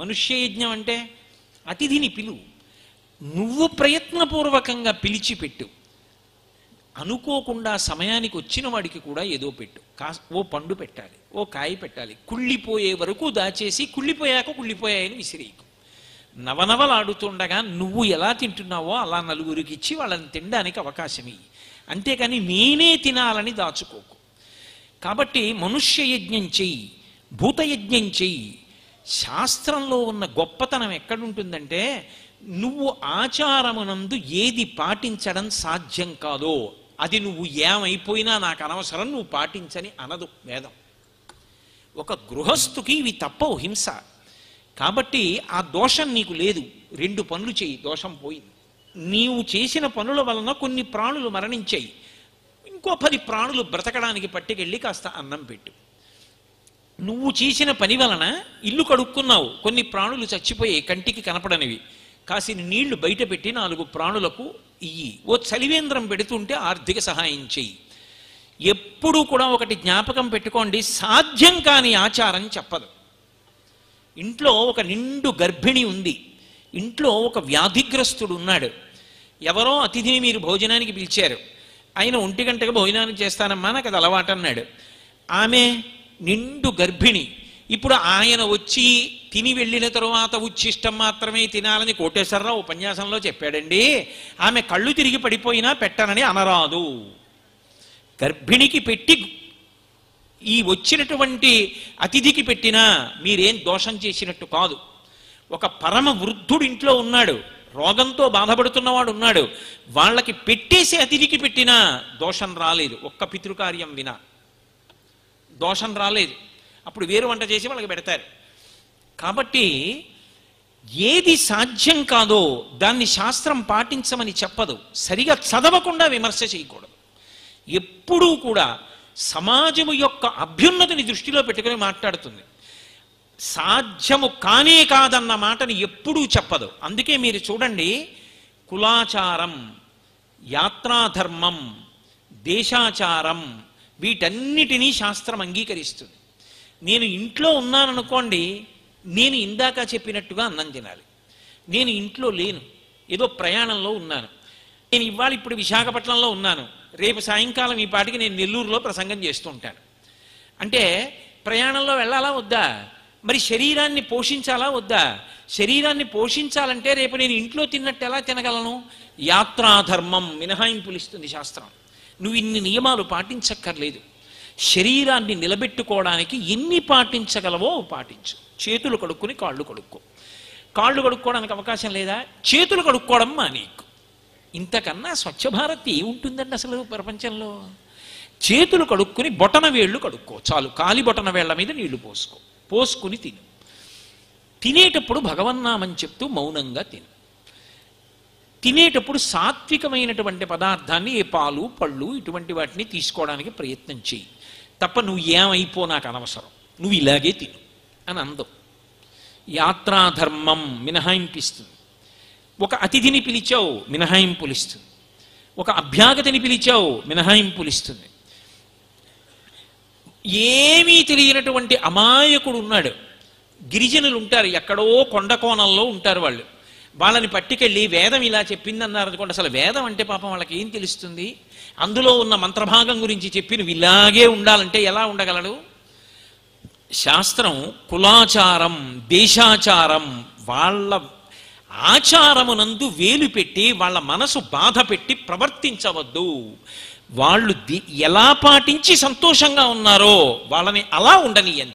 మనుష్య యజ్ఞం అంటే అతిథిని పిలువు నువ్వు ప్రయత్నపూర్వకంగా పిలిచి పెట్టు అనుకోకుండా సమయానికి వచ్చిన వాడికి కూడా ఏదో పెట్టు కా ఓ పండు పెట్టాలి ఓ కాయ పెట్టాలి కుళ్ళిపోయే వరకు దాచేసి కుళ్ళిపోయాక కుళ్ళిపోయాయని విసిరేయకు నవనవలాడుతుండగా నువ్వు ఎలా తింటున్నావో అలా నలుగురికి ఇచ్చి వాళ్ళని తినడానికి అవకాశం ఇయ్యి అంతేకాని నేనే తినాలని దాచుకోకు కాబట్టి మనుష్య యజ్ఞం చెయ్యి భూతయజ్ఞం చెయ్యి శాస్త్రంలో ఉన్న గొప్పతనం ఎక్కడుంటుందంటే నువ్వు ఆచారమునందు ఏది పాటించడం సాధ్యం కాదో అది నువ్వు ఏమైపోయినా నాకు అనవసరం నువ్వు పాటించని అనదు వేదం ఒక గృహస్థుకి ఇవి తప్పవు హింస కాబట్టి ఆ దోషం నీకు లేదు రెండు పనులు చేయి దోషం పోయింది నీవు చేసిన పనుల వలన కొన్ని ప్రాణులు మరణించాయి ఇంకో పది ప్రాణులు బ్రతకడానికి పట్టుకెళ్ళి కాస్త అన్నం పెట్టు నువ్వు చేసిన పని వలన ఇల్లు కడుక్కున్నావు కొన్ని ప్రాణులు చచ్చిపోయాయి కంటికి కనపడనివి కాసిన నీళ్లు బయట పెట్టి నాలుగు ప్రాణులకు ఇయ్యి ఓ చలివేంద్రం పెడుతుంటే ఆర్థిక సహాయం చెయ్యి ఎప్పుడూ కూడా ఒకటి జ్ఞాపకం పెట్టుకోండి సాధ్యం కాని ఆచారం చెప్పదు ఇంట్లో ఒక నిండు గర్భిణి ఉంది ఇంట్లో ఒక వ్యాధిగ్రస్తుడు ఉన్నాడు ఎవరో అతిథిని మీరు భోజనానికి పిలిచారు ఆయన ఒంటి గంటకు భోజనాన్ని చేస్తానమ్మా నాకు అది అలవాటు అన్నాడు ఆమె నిండు గర్భిణి ఇప్పుడు ఆయన వచ్చి తిని వెళ్ళిన తరువాత ఉచ్ఛిష్టం మాత్రమే తినాలని కోటేశ్వరరావు ఉపన్యాసంలో చెప్పాడండి ఆమె కళ్ళు తిరిగి పడిపోయినా పెట్టనని అనరాదు గర్భిణికి పెట్టి ఈ వచ్చినటువంటి అతిథికి పెట్టినా మీరేం దోషం చేసినట్టు కాదు ఒక పరమ వృద్ధుడు ఇంట్లో ఉన్నాడు రోగంతో బాధపడుతున్నవాడు ఉన్నాడు వాళ్ళకి పెట్టేసి అతిథికి పెట్టినా దోషం రాలేదు ఒక్క పితృకార్యం వినా దోషం రాలేదు అప్పుడు వేరు వంట చేసి వాళ్ళకి పెడతారు కాబట్టి ఏది సాధ్యం కాదో దాన్ని శాస్త్రం పాటించమని చెప్పదు సరిగా చదవకుండా విమర్శ చేయకూడదు ఎప్పుడూ కూడా సమాజము యొక్క అభ్యున్నతిని దృష్టిలో పెట్టుకుని మాట్లాడుతుంది సాధ్యము కానే కాదన్న మాటని ఎప్పుడూ చెప్పదు అందుకే మీరు చూడండి కులాచారం యాత్రాధర్మం దేశాచారం వీటన్నిటినీ శాస్త్రం అంగీకరిస్తుంది నేను ఇంట్లో ఉన్నాననుకోండి నేను ఇందాక చెప్పినట్టుగా అన్నం తినాలి నేను ఇంట్లో లేను ఏదో ప్రయాణంలో ఉన్నాను నేను ఇవాళ ఇప్పుడు విశాఖపట్నంలో ఉన్నాను రేపు సాయంకాలం ఈ పాటికి నేను నెల్లూరులో ప్రసంగం చేస్తూ ఉంటాను అంటే ప్రయాణంలో వెళ్ళాలా వద్దా మరి శరీరాన్ని పోషించాలా వద్దా శరీరాన్ని పోషించాలంటే రేపు నేను ఇంట్లో తిన్నట్టు ఎలా తినగలను యాత్రాధర్మం మినహాయింపులు ఇస్తుంది శాస్త్రం నువ్వు ఇన్ని నియమాలు పాటించక్కర్లేదు శరీరాన్ని నిలబెట్టుకోవడానికి ఎన్ని పాటించగలవో పాటించు చేతులు కడుక్కుని కాళ్ళు కడుక్కో కాళ్ళు కడుక్కోవడానికి అవకాశం లేదా చేతులు కడుక్కోవడం నీకు ఇంతకన్నా స్వచ్ఛ భారత్ ఏముంటుందండి అసలు ప్రపంచంలో చేతులు కడుక్కుని బొటన వేళ్ళు కడుక్కో చాలు కాలి బొటన వేళ్ల మీద నీళ్లు పోసుకో పోసుకుని తిను తినేటప్పుడు భగవన్నామని చెప్తూ మౌనంగా తిను తినేటప్పుడు సాత్వికమైనటువంటి పదార్థాన్ని ఏ పాలు పళ్ళు ఇటువంటి వాటిని తీసుకోవడానికి ప్రయత్నం చేయి తప్ప నువ్వు ఏమైపో నాకు అనవసరం నువ్వు ఇలాగే తిను అని అందం యాత్రాధర్మం మినహాయింపిస్తుంది ఒక అతిథిని పిలిచావు మినహాయింపులిస్తుంది ఒక అభ్యాగతిని పిలిచావు మినహాయింపులిస్తుంది ఏమీ తెలియనటువంటి అమాయకుడు ఉన్నాడు గిరిజనులు ఉంటారు ఎక్కడో కొండ కోణంలో ఉంటారు వాళ్ళు వాళ్ళని పట్టుకెళ్ళి వేదం ఇలా చెప్పింది అన్నారు అనుకోండి అసలు వేదం అంటే పాపం వాళ్ళకి ఏం తెలుస్తుంది అందులో ఉన్న మంత్రభాగం గురించి చెప్పి నువ్వు ఇలాగే ఉండాలంటే ఎలా ఉండగలడు శాస్త్రం కులాచారం దేశాచారం వాళ్ళ ఆచారమునందు వేలు పెట్టి వాళ్ళ మనసు బాధ పెట్టి ప్రవర్తించవద్దు వాళ్ళు ఎలా పాటించి సంతోషంగా ఉన్నారో వాళ్ళని అలా ఉండని